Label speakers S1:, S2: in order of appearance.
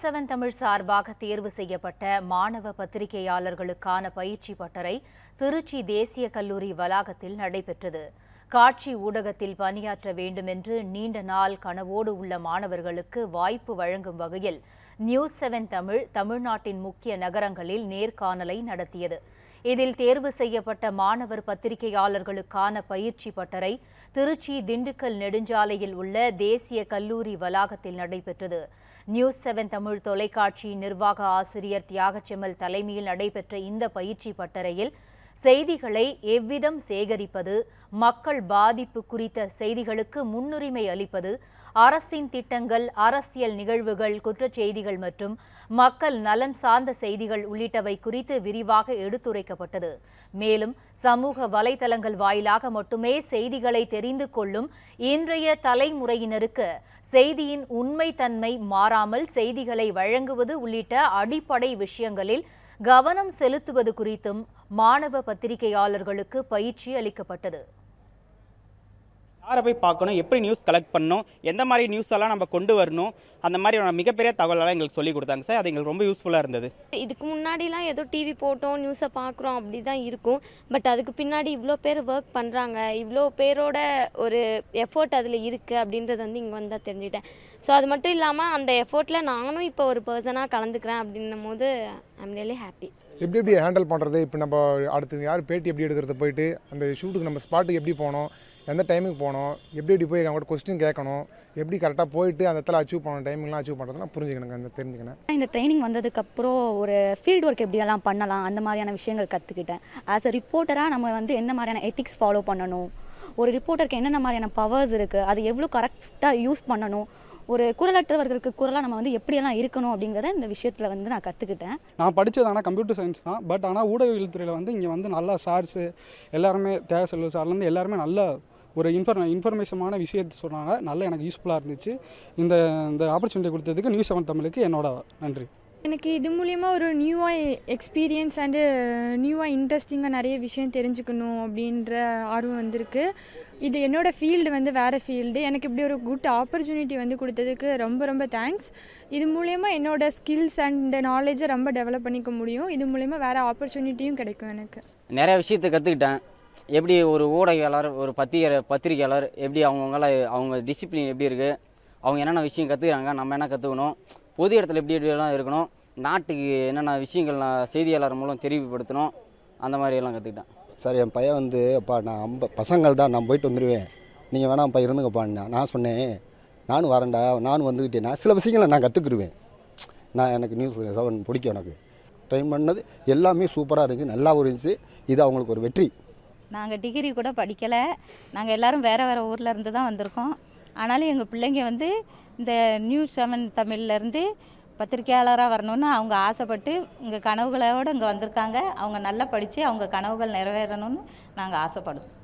S1: seven Tamil சார்பாக தேர்வு செய்யப்பட்ட மாணவ பத்திரிகையாளர்களுக்கான பயிற்சி பட்டறை திருச்சி தேசிய கல்லூரி வளாகத்தில் நடைபெற்றது காட்சி ஊடகத்தில் பணியாற்ற வேண்டும் என்று நீண்ட நாள் கனவோடு உள்ள மாணவர்களுக்கு வாய்ப்பு வழங்கும் வகையில் நியூஸ் செவன் தமிழ் தமிழ்நாட்டின் முக்கிய நகரங்களில் நேர்காணலை நடத்தியது இதில் தேர்வு செய்யப்பட்ட மாணவர் பத்திரிகையாளர்களுக்கான பயிற்சி பட்டறை திருச்சி திண்டுக்கல் நெடுஞ்சாலையில் உள்ள தேசிய கல்லூரி வளாகத்தில் நடைபெற்றது நியூஸ் செவன் தமிழ் தொலைக்காட்சி நிர்வாக ஆசிரியர் தியாகச்செமல் தலைமையில் நடைபெற்ற இந்த பயிற்சி பட்டறையில் செய்திகளை எவ்விதம் சேகரிப்பது மக்கள் பாதிப்பு குறித்த செய்திகளுக்கு முன்னுரிமை அளிப்பது அரசின் திட்டங்கள் அரசியல் நிகழ்வுகள் குற்றச்செய்திகள் மற்றும் மக்கள் நலன் சார்ந்த செய்திகள் உள்ளிட்டவை குறித்து விரிவாக எடுத்துரைக்கப்பட்டது மேலும் சமூக வலைதளங்கள் வாயிலாக மட்டுமே செய்திகளை தெரிந்து கொள்ளும் இன்றைய தலைமுறையினருக்கு செய்தியின் உண்மைத்தன்மை மாறாமல் செய்திகளை வழங்குவது உள்ளிட்ட அடிப்படை விஷயங்களில் கவனம் செலுத்துவது குறித்தும் மாணவ பத்திரிகையாளர்களுக்கு பயிற்சி அளிக்கப்பட்டது யாரை போய் பார்க்கணும் எப்படி நியூஸ் கலெக்ட் பண்ணணும் எந்த மாதிரி நியூஸ் எல்லாம் நம்ம கொண்டு வரணும் அந்த மாதிரி மிகப்பெரிய தகவலெல்லாம் எங்களுக்கு சொல்லி கொடுத்தாங்க சார் அது எங்களுக்கு ரொம்ப யூஸ்ஃபுல்லாக இருந்தது இதுக்கு முன்னாடிலாம் ஏதோ டிவி போட்டோம் நியூஸை பார்க்குறோம் அப்படி தான் இருக்கும் பட் அதுக்கு பின்னாடி இவ்வளோ பேர் ஒர்க் பண்ணுறாங்க இவ்வளோ பேரோட ஒரு எஃபோர்ட் அதில் இருக்குது அப்படின்றது வந்து இங்கே வந்தால் தெரிஞ்சுட்டேன் ஸோ அது மட்டும் இல்லாமல் அந்த எஃபோர்ட்டில் நானும் இப்போ ஒரு பர்சனாக கலந்துக்கிறேன் அப்படின்னும் போது ஐம் ரியலி ஹாப்பி எப்படி எப்படி ஹேண்டில் பண்ணுறது இப்போ நம்ம அடுத்து யார் பேட்டி எப்படி எடுக்கிறது போயிட்டு அந்த ஷூட்டுக்கு நம்ம ஸ்பாட்டுக்கு எப்படி போனோம் எந்த டைமுக்கு போனோம் எப்படி எப்படி போய் அவங்கள்ட்ட கொஸ்டின் கேட்கணும் எப்படி கரெக்டாக போயிட்டு அந்த இடத்துல அச்சீவ் பண்ணணும் டைமிங்லாம் அச்சீவ் பண்ணுறதுலாம் புரிஞ்சுக்கணுங்க அந்த தெரிஞ்சுக்கணும் இந்த ட்ரைனிங் வந்ததுக்கப்புறம் ஒரு ஃபீல்டு ஒர்க் எப்படியெல்லாம் பண்ணலாம் அந்த மாதிரியான விஷயங்கள் கற்றுக்கிட்டேன் ஆஸ் அ ரிப்போர்ட்டராக நம்ம வந்து என்ன மாதிரியான எத்திக்ஸ் ஃபாலோ பண்ணணும் ஒரு ரிப்போர்ட்டருக்கு என்னென்ன மாதிரியான பவர்ஸ் இருக்குது அது எவ்வளோ கரெக்டாக யூஸ் பண்ணணும் ஒரு குரலற்றவர்களுக்கு குரலாக நம்ம வந்து எப்படியெல்லாம் இருக்கணும் அப்படிங்கிறத இந்த விஷயத்தில் வந்து நான் கற்றுக்கிட்டேன் நான் படித்தது ஆனால் கம்ப்யூட்டர் சயின்ஸ் தான் பட் ஆனால் துறையில் வந்து இங்கே வந்து நல்லா சார்ஸு எல்லாருமே தேவை செல்வ சார்லேருந்து எல்லாருமே நல்ல ஒரு இன்ஃபர் இன்ஃபர்மேஷமான விஷயத்தை சொன்னாங்க நல்லா எனக்கு யூஸ்ஃபுல்லாக இருந்துச்சு இந்த இந்த ஆப்பர்ச்சுனிட்டி கொடுத்ததுக்கு நியூஸ் செவன் தமிழுக்கு என்னோட நன்றி எனக்கு இது மூலிமா ஒரு நியூவாக எக்ஸ்பீரியன்ஸ் அண்டு நியூவாக இன்ட்ரெஸ்டிங்காக நிறைய விஷயம் தெரிஞ்சுக்கணும் அப்படின்ற ஆர்வம் வந்திருக்கு இது என்னோடய ஃபீல்டு வந்து வேறு ஃபீல்டு எனக்கு இப்படி ஒரு குட் ஆப்பர்ச்சுனிட்டி வந்து கொடுத்ததுக்கு ரொம்ப ரொம்ப தேங்க்ஸ் இது மூலயமா என்னோடய ஸ்கில்ஸ் அண்ட் நாலேஜை ரொம்ப டெவலப் பண்ணிக்க முடியும் இது மூலயமா வேறு ஆப்பர்ச்சுனிட்டியும் கிடைக்கும் எனக்கு நிறைய விஷயத்தை கற்றுக்கிட்டேன் எப்படி ஒரு ஊடகையாளர் ஒரு பத்திரிகை பத்திரிகையாளர் எப்படி அவங்கவுங்கள அவங்க டிசிப்ளின் எப்படி இருக்குது அவங்க என்னென்ன விஷயம் கற்றுக்குறாங்க நம்ம என்ன கற்றுக்கணும் பொது இடத்துல எப்படி எப்படியெல்லாம் இருக்கணும் நாட்டுக்கு என்னென்ன விஷயங்கள் நான் செய்தியாளர் மூலம் தெரிவுபடுத்தணும் அந்த மாதிரியெல்லாம் கற்றுக்கிட்டேன் சார் என் பையன் வந்து அப்பா நான் அம்ப பசங்கள் தான் நான் போயிட்டு வந்துடுவேன் நீங்கள் அப்பா இருந்துங்கப்பான்னு நான் சொன்னேன் நானும் வரேன்டா நானும் வந்துக்கிட்டேன்னா நான் சில விஷயங்களை நான் கற்றுக்கிடுவேன் நான் எனக்கு நியூஸ் செவன் பிடிக்கும் எனக்கு ட்ரைன் பண்ணது எல்லாமே சூப்பராக இருந்துச்சு நல்லாவும் இருந்துச்சு இது அவங்களுக்கு ஒரு வெற்றி நாங்கள் டிகிரி கூட படிக்கலை நாங்கள் எல்லோரும் வேறு வேறு ஊரில் இருந்து தான் வந்திருக்கோம் ஆனாலும் எங்கள் பிள்ளைங்க வந்து இந்த நியூஸ் செவன் தமிழ்லேருந்து பத்திரிகையாளராக வரணும்னு அவங்க ஆசைப்பட்டு இங்கே கனவுகளோடு இங்கே வந்திருக்காங்க அவங்க நல்லா படித்து அவங்க கனவுகள் நிறைவேறணும்னு நாங்கள் ஆசைப்படுறோம்